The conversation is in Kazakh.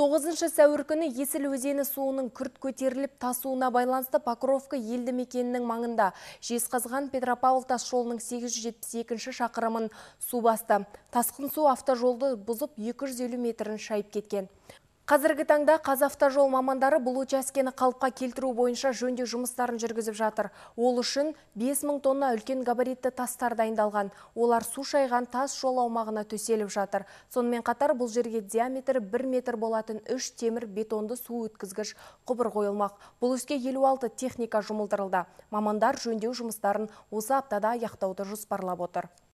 9 сәуір күні Есіл өзені суының күрт көтеріліп тасуына байланысты Покровка елді мекенінің маңында Жезқазған Петропавл тас жолының 872 шақырымын су басты. Тасқын су автожолды бұзып 250 метрін шайып кеткен. Қазіргі таңда жол мамандары бұл учаскені қалыпқа келтіру бойынша жөндеу жұмыстарын жүргізіп жатыр. Ол үшін 5000 тонна үлкен габаритті тастар дайындалған. Олар су шайған тас жол аумағына төселіп жатыр. Сонымен қатар бұл жерге диаметр 1 метр болатын 3 темір бетонды су өткізгіш құбыр қойылмақ. Бұл іске 56 техника жұмылдырылды. Мамандар жөндеу жұмыстарын осы аптада аяқтауды жоспарлап отыр.